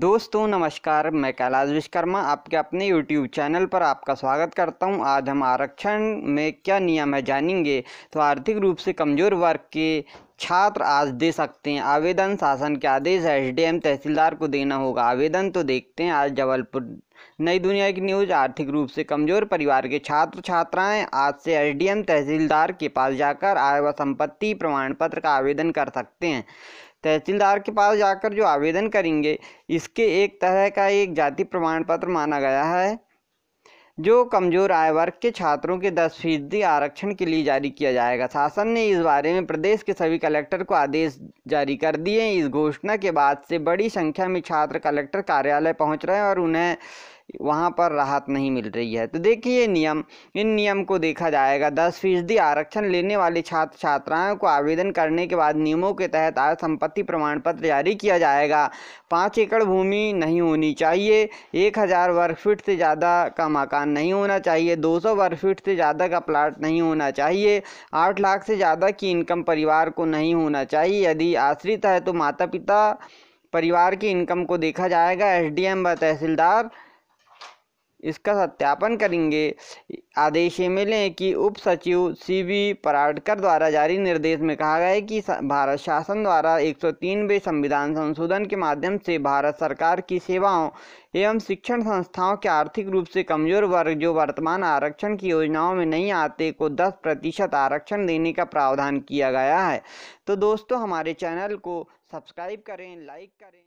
दोस्तों नमस्कार मैं कैलाश विश्वकर्मा आपके अपने YouTube चैनल पर आपका स्वागत करता हूं। आज हम आरक्षण में क्या नियम है जानेंगे तो आर्थिक रूप से कमज़ोर वर्ग के छात्र आज दे सकते हैं आवेदन शासन के आदेश एसडीएम तहसीलदार को देना होगा आवेदन तो देखते हैं आज जबलपुर नई दुनिया की न्यूज आर्थिक रूप से कमजोर परिवार के छात्र छात्राएं आज से एसडीएम तहसीलदार के पास जाकर आय व संपत्ति प्रमाण पत्र का आवेदन कर सकते हैं तहसीलदार के पास जाकर जो आवेदन करेंगे इसके एक तरह का एक जाति प्रमाण पत्र माना गया है जो कमजोर आय वर्ग के छात्रों के दस फीसदी आरक्षण के लिए जारी किया जाएगा शासन ने इस बारे में प्रदेश के सभी कलेक्टर को आदेश जारी कर दिए इस घोषणा के बाद से बड़ी संख्या में छात्र कलेक्टर कार्यालय पहुंच रहे हैं और उन्हें वहाँ पर राहत नहीं मिल रही है तो देखिए नियम इन नियम को देखा जाएगा दस फीसदी आरक्षण लेने वाले छात्र छात्राओं को आवेदन करने के बाद नियमों के तहत आय संपत्ति प्रमाण पत्र जारी किया जाएगा पाँच एकड़ भूमि नहीं होनी चाहिए एक हज़ार वर्ग फीट से ज़्यादा का मकान नहीं होना चाहिए दो सौ वर्ग फीट से ज़्यादा का प्लाट नहीं होना चाहिए आठ लाख से ज़्यादा की इनकम परिवार को नहीं होना चाहिए यदि आश्रित है तो माता पिता परिवार की इनकम को देखा जाएगा एसडीएम व तहसीलदार इसका सत्यापन करेंगे आदेश मिले कि उप सचिव सी वी पराडकर द्वारा जारी निर्देश में कहा गया है कि भारत शासन द्वारा एक 103वें संविधान संशोधन के माध्यम से भारत सरकार की सेवाओं एवं शिक्षण संस्थाओं के आर्थिक रूप से कमजोर वर्ग जो वर्तमान आरक्षण की योजनाओं में नहीं आते को 10 प्रतिशत आरक्षण देने का प्रावधान किया गया है तो दोस्तों हमारे चैनल को सब्सक्राइब करें लाइक करें